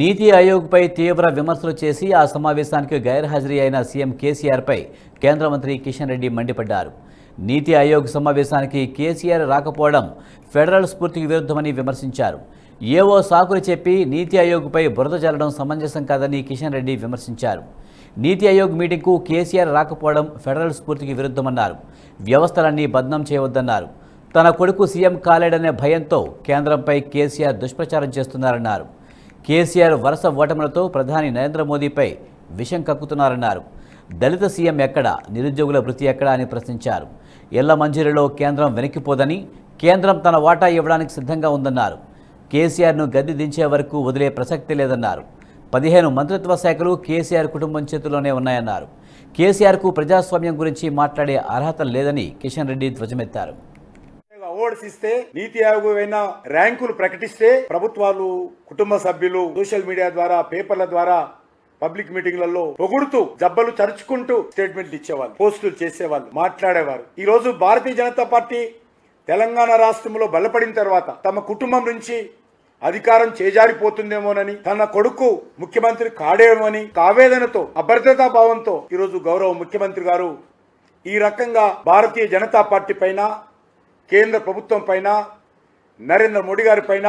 నీతి ఆయోగ్పై తీవ్ర విమర్శలు చేసి ఆ సమావేశానికి గైర్హాజరీ అయిన సీఎం కేసీఆర్పై కేంద్ర మంత్రి కిషన్ రెడ్డి మండిపడ్డారు నీతి ఆయోగ్ సమావేశానికి కేసీఆర్ రాకపోవడం ఫెడరల్ స్ఫూర్తికి విరుద్ధమని విమర్శించారు ఏవో సాకులు చెప్పి నీతి ఆయోగ్పై బురద జల్లడం సమంజసం కాదని కిషన్ రెడ్డి విమర్శించారు నీతి ఆయోగ్ మీటింగ్కు కేసీఆర్ రాకపోవడం ఫెడరల్ స్ఫూర్తికి విరుద్ధమన్నారు వ్యవస్థలన్నీ బద్నం చేయవద్దన్నారు తన కొడుకు సీఎం కాలేడనే భయంతో కేంద్రంపై కేసీఆర్ దుష్ప్రచారం చేస్తున్నారన్నారు కేసీఆర్ వరుస ఓటములతో ప్రధాని నరేంద్ర మోదీపై విషం కక్కుతున్నారన్నారు దళిత సీఎం ఎక్కడ నిరుద్యోగుల వృత్తి ఎక్కడ అని ప్రశ్నించారు ఇళ్ల మంజూరిలో కేంద్రం వెనక్కిపోదని కేంద్రం తన వాటా ఇవ్వడానికి సిద్ధంగా ఉందన్నారు కేసీఆర్ను గద్దె దించే వరకు వదిలే ప్రసక్తి లేదన్నారు పదిహేను మంత్రిత్వ శాఖలు కేసీఆర్ కుటుంబం చేతిలోనే ఉన్నాయన్నారు కేసీఆర్కు ప్రజాస్వామ్యం గురించి మాట్లాడే అర్హత లేదని కిషన్ రెడ్డి ధ్వజమెత్తారు అవార్డ్స్ ఇస్తే నీతి ఆయోగ్ ఏమైనా ర్యాంకులు ప్రకటిస్తే ప్రభుత్వాలు కుటుంబ సభ్యులు సోషల్ మీడియా ద్వారా పేపర్ల ద్వారా పబ్లిక్ మీటింగ్లలో పొగుడుతూ జబ్బలు చరుచుకుంటూ స్టేట్మెంట్లు ఇచ్చేవాళ్ళు పోస్టులు చేసేవాళ్ళు మాట్లాడేవారు ఈ రోజు భారతీయ జనతా పార్టీ తెలంగాణ రాష్ట్రంలో బలపడిన తర్వాత తమ కుటుంబం నుంచి అధికారం చేజారిపోతుందేమోనని తన కొడుకు ముఖ్యమంత్రి కాడేమోని ఆవేదనతో అభద్రతా భావంతో ఈరోజు గౌరవ ముఖ్యమంత్రి గారు ఈ రకంగా భారతీయ జనతా పార్టీ పైన కేంద్ర ప్రభుత్వం పైన నరేంద్ర మోడీ గారి పైన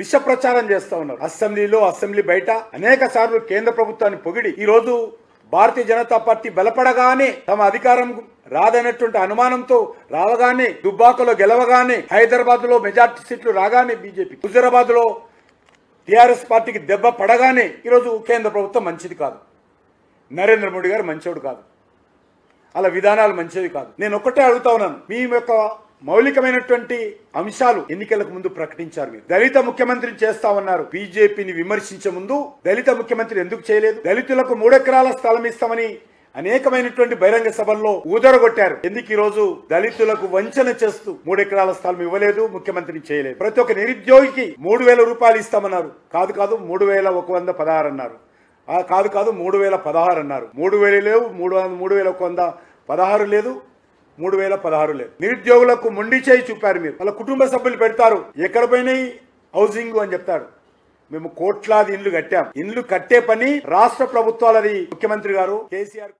విష ప్రచారం చేస్తూ ఉన్నారు అసెంబ్లీలో అసెంబ్లీ బయట అనేక సార్లు కేంద్ర ప్రభుత్వాన్ని పొగిడి ఈరోజు భారతీయ జనతా పార్టీ బలపడగానే తమ అధికారం రాదనేటువంటి అనుమానంతో రావగానే దుబ్బాకలో గెలవగానే హైదరాబాద్ లో మెజార్టీ సీట్లు రాగానే బీజేపీ హుజరాబాద్ లో టీఆర్ఎస్ పార్టీకి దెబ్బ పడగానే ఈరోజు కేంద్ర ప్రభుత్వం మంచిది కాదు నరేంద్ర మోడీ గారు మంచివాడు కాదు అలా విధానాలు మంచివి కాదు నేను ఒక్కటే అడుగుతా ఉన్నాను మీ యొక్క మౌలికమైనటువంటి అంశాలు ఎన్నికలకు ముందు ప్రకటించారు మీరు దళిత ముఖ్యమంత్రిని చేస్తా ఉన్నారు బీజేపీని విమర్శించే ముందు దళిత ముఖ్యమంత్రి ఎందుకు చేయలేదు దళితులకు మూడెకరాల స్థలం ఇస్తామని అనేకమైనటువంటి బహిరంగ సభల్లో ఊదరగొట్టారు ఎందుకు ఈ రోజు దళితులకు వంచన చేస్తూ మూడెకరాల స్థలం ఇవ్వలేదు ముఖ్యమంత్రిని చేయలేదు ప్రతి ఒక్క నిరుద్యోగికి మూడు వేల రూపాయలు ఇస్తామన్నారు కాదు కాదు మూడు వేల ఒక వంద పదహారు అన్నారు కాదు కాదు మూడు వేల పదహారు అన్నారు మూడు వేలు లేవు మూడు వంద మూడు వేల ఒక వంద పదహారు లేదు మూడు వేల పదహారు లేదు నిరుద్యోగులకు మొండి చేయి చూపారు మీరు వాళ్ళ కుటుంబ సభ్యులు పెడతారు ఎక్కడ పోయినాయి హౌసింగ్ అని చెప్తారు మేము కోట్లాది ఇండ్లు కట్టాం ఇండ్లు కట్టే పని రాష్ట్ర ప్రభుత్వాలది ముఖ్యమంత్రి గారు కేసీఆర్